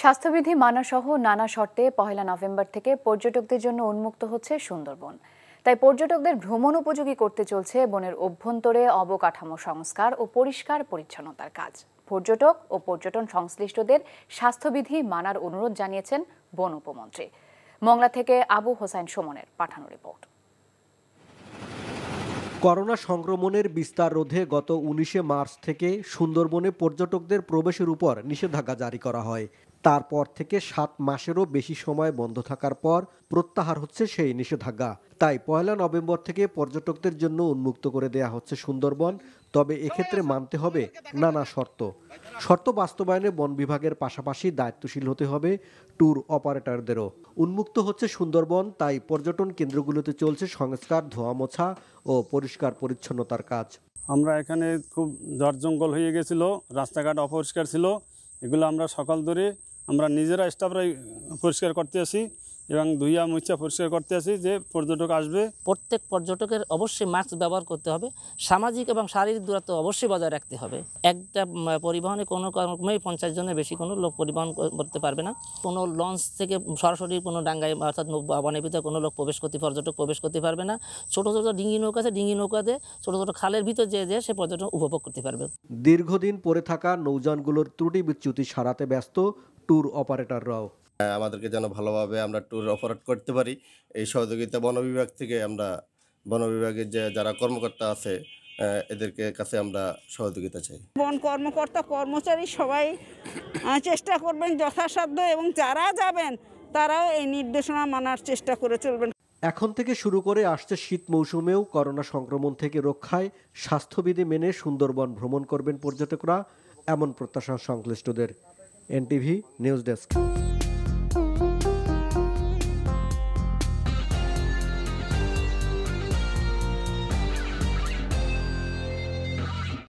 স্বাস্থ্যবিধি মানাসহ নানা শর্তে পহেলা নভেম্বর থেকে পর্যটকদের জন্য উন্মুক্ত হচ্ছে সুন্দরবন তাই পর্যটকদের ভ্রমণ উপযোগী করতে চলছে বনের অভ্যন্তরে অবকাঠামো সংস্কার ও পরিষ্কার পরিচ্ছন্নতার কাজ পর্যটক ও পর্যটন সংশ্লিষ্টদের স্বাস্থ্যবিধি মানার অনুরোধ জানিয়েছেন বন উপমন্ত্রী মংলা থেকে আবু হোসাইন সোমনের পাঠানো রিপোর্ট করোনা সংক্রমণের বিস্তার রোধে গত উনিশে মার্চ থেকে সুন্দরবনে পর্যটকদের প্রবেশের উপর নিষেধাজ্ঞা জারি করা হয় তারপর থেকে সাত মাসেরও বেশি সময় বন্ধ থাকার পর প্রত্যাহার হচ্ছে সেই নিষেধাজ্ঞা তাই পয়লা নভেম্বর থেকে পর্যটকদের জন্য উন্মুক্ত করে দেয়া হচ্ছে সুন্দরবন তবে এক্ষেত্রে মানতে হবে নানা শর্ত শর্ত বাস্তবায়নে বন বিভাগের পাশাপাশি দায়িত্বশীল হতে হবে ট্যুর অপারেটরদেরও উন্মুক্ত হচ্ছে সুন্দরবন তাই পর্যটন কেন্দ্রগুলোতে চলছে সংস্কার ধোঁয়া মোছা ও পরিষ্কার পরিচ্ছন্নতার কাজ আমরা এখানে খুব জট জঙ্গল হয়ে গেছিল রাস্তাঘাট অপরিষ্কার ছিল এগুলো আমরা সকাল ধরে আমরা নিজেরা স্টাফরাই পরিষ্কার করতে আসি এবং ধুইয়া মুচা পরিষ্কার করতে আসি যে পর্যটক আসবে প্রত্যেক পর্যটকের অবশ্যই মাস্ক ব্যবহার করতে হবে সামাজিক এবং শারীরিক দূরত্ব অবশ্যই বজায় রাখতে হবে একটা পরিবহনে কোনো কর্মেই পঞ্চাশ জনের বেশি কোনো লোক পরিবহন করতে পারবে না কোনো লঞ্চ থেকে সরাসরি কোনো ডাঙ্গায় অর্থাৎ বনের ভিতরে কোনো লোক প্রবেশ করতে পর্যটক প্রবেশ করতে পারবে না ছোটো ছোটো ডিঙ্গি নৌকা আছে ডিঙ্গি নৌকাতে ছোটো ছোটো খালের ভিতর যে যে সে পর্যটন উপভোগ করতে পারবে দীর্ঘদিন পরে থাকা নৌযানগুলোর ত্রুটি বিচ্যুতি সারাতে ব্যস্ত ট্যুর অপারেটররাও আমাদেরকে যেন ভালোভাবে আমরা ট্যুর অপারেট করতে পারি এই সহযোগিতা বন বিভাগ থেকে আমরা বন বিভাগের যে যারা কর্মকর্তা আছে এদেরকে কাছে আমরা সহযোগিতা চাই বন কর্মকর্তা কর্মচারী সবাই চেষ্টা করবেন যথাসাধ্য এবং যারা যাবেন তারাও এই নির্দেশনা মানার চেষ্টা করে চলবেন এখন থেকে শুরু করে আসছে শীত মৌসুমেও করোনা সংক্রমণ থেকে রক্ষায় স্বাস্থ্যবিধি মেনে সুন্দরবন ভ্রমণ করবেন পর্যটকরা এমন প্রত্যাশা সংশ্লিষ্টদের এনটিভি নিউজ ডেস্ক